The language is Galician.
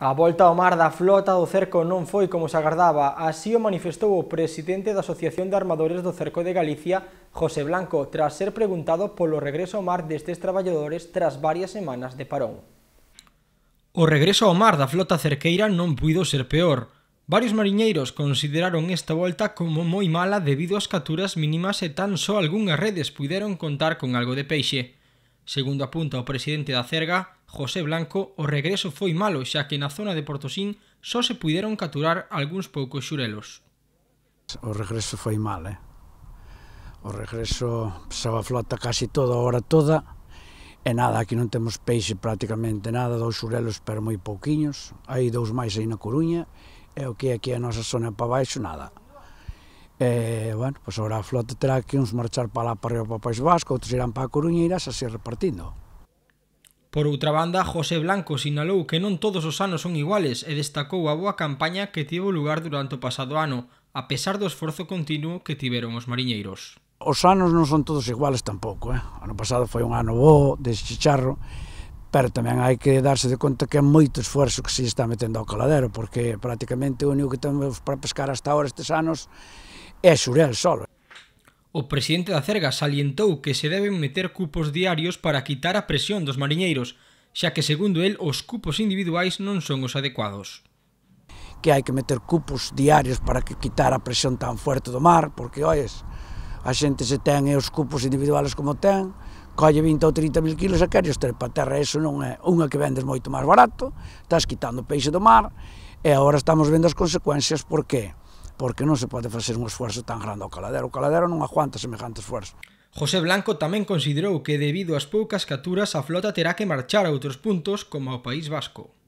A volta ao mar da flota do Cerco non foi como se agardaba, así o manifestou o presidente da Asociación de Armadores do Cerco de Galicia, José Blanco, tras ser preguntado polo regreso ao mar destes traballadores tras varias semanas de parón. O regreso ao mar da flota cerqueira non puido ser peor. Varios mariñeiros consideraron esta volta como moi mala debido ás caturas mínimas e tan só algunhas redes puideron contar con algo de peixe. Segundo apunta o presidente da Cerga, José Blanco, o regreso foi malo xa que na zona de Portosín só se puideron capturar algúns poucos xurelos. O regreso foi mal, eh? O regreso pesaba a flota casi toda a hora toda e nada, aquí non temos peixe prácticamente nada, dous xurelos pero moi pouquiños, hai dous máis aí na Coruña e o que é aquí a nosa zona para baixo nada. E, bueno, pois pues agora a flota terá que uns marchar para lá para para o País Vasco, outros irán para a Coruña e irás así repartindo. Por outra banda, José Blanco sinalou que non todos os anos son iguales e destacou a boa campaña que tivo lugar durante o pasado ano, a pesar do esforzo continuo que tiveron os mariñeiros. Os anos non son todos iguales tampouco, eh? ano pasado foi un ano bo de chicharro, pero tamén hai que darse de conta que é moito esforzo que se está metendo ao caladero, porque prácticamente o único que temos para pescar hasta ahora estes anos é xurel solo. O presidente da Cerga salientou que se deben meter cupos diarios para quitar a presión dos mariñeiros, xa que, segundo el, os cupos individuais non son os adecuados que hai que meter cupos diarios para que quitar a presión tan fuerte do mar, porque, oes, a xente se ten e os cupos individuales como ten, colle 20 ou 30 mil kilos e quere os ter para terra, eso non é unha que vendes moito máis barato, estás quitando peixe do mar, e agora estamos vendo as consecuencias, por que? porque non se pode facer un esforzo tan grande ao caladero. O caladero non aguanta semejante esforzo. José Blanco tamén considerou que debido ás poucas caturas a flota terá que marchar a outros puntos como ao País Vasco.